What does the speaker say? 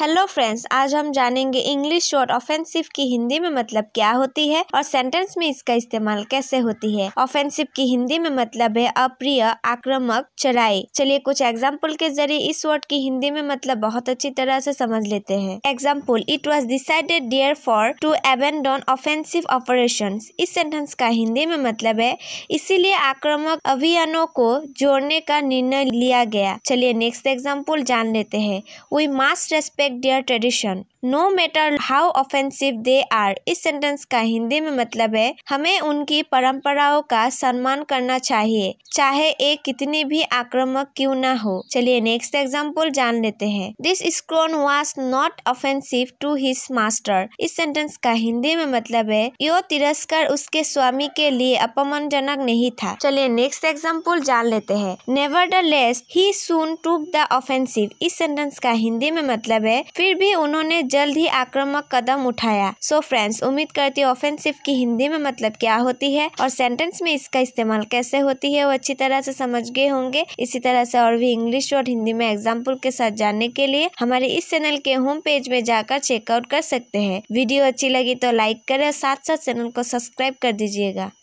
hello friends आज हम जानेंगे इंग्लिश शॉर्ट ऑफेंसिव की हिंदी में मतलब क्या होती है और सेंटेंस में इसका इस्तेमाल कैसे होती है ऑफेंसिव की हिंदी में मतलब है अप्रिय आक्रामक चढ़ाई चलिए कुछ एग्जाम्पल के जरिए इस वर्ड की हिंदी में मतलब बहुत अच्छी तरह से समझ लेते हैं example it was decided dear for to abandon offensive operation इस सेंटेंस का हिंदी में मतलब है इसीलिए आक्रामक अभियानों को जोड़ने का निर्णय लिया गया चलिए नेक्स्ट एग्जाम्पल जान लेते हैं we must respect respect their tradition no matter how offensive they are इस सेंटेंस का हिंदी में मतलब है हमें उनकी परंपराओं का सम्मान करना चाहिए चाहे ये कितनी भी आक्रामक क्यों ना हो चलिए नेक्स्ट एग्जाम्पल जान लेते हैं this scorn was not offensive to his master इस सेंटेंस का हिंदी में मतलब है यो तिरस्कार उसके स्वामी के लिए अपमानजनक नहीं था चलिए नेक्स्ट एग्जाम्पल जान लेते हैं nevertheless he soon to the offensive इस सेंटेंस का हिंदी में मतलब है फिर भी उन्होंने जल्द ही आक्रामक कदम उठाया सो so फ्रेंड्स उम्मीद करती हूँ ऑफेंसिव की हिंदी में मतलब क्या होती है और सेंटेंस में इसका इस्तेमाल कैसे होती है वो अच्छी तरह से समझ गए होंगे इसी तरह से और भी इंग्लिश और हिंदी में एग्जाम्पल के साथ जानने के लिए हमारे इस चैनल के होम पेज में जाकर चेकआउट कर सकते हैं वीडियो अच्छी लगी तो लाइक और साथ साथ चैनल को सब्सक्राइब कर दीजिएगा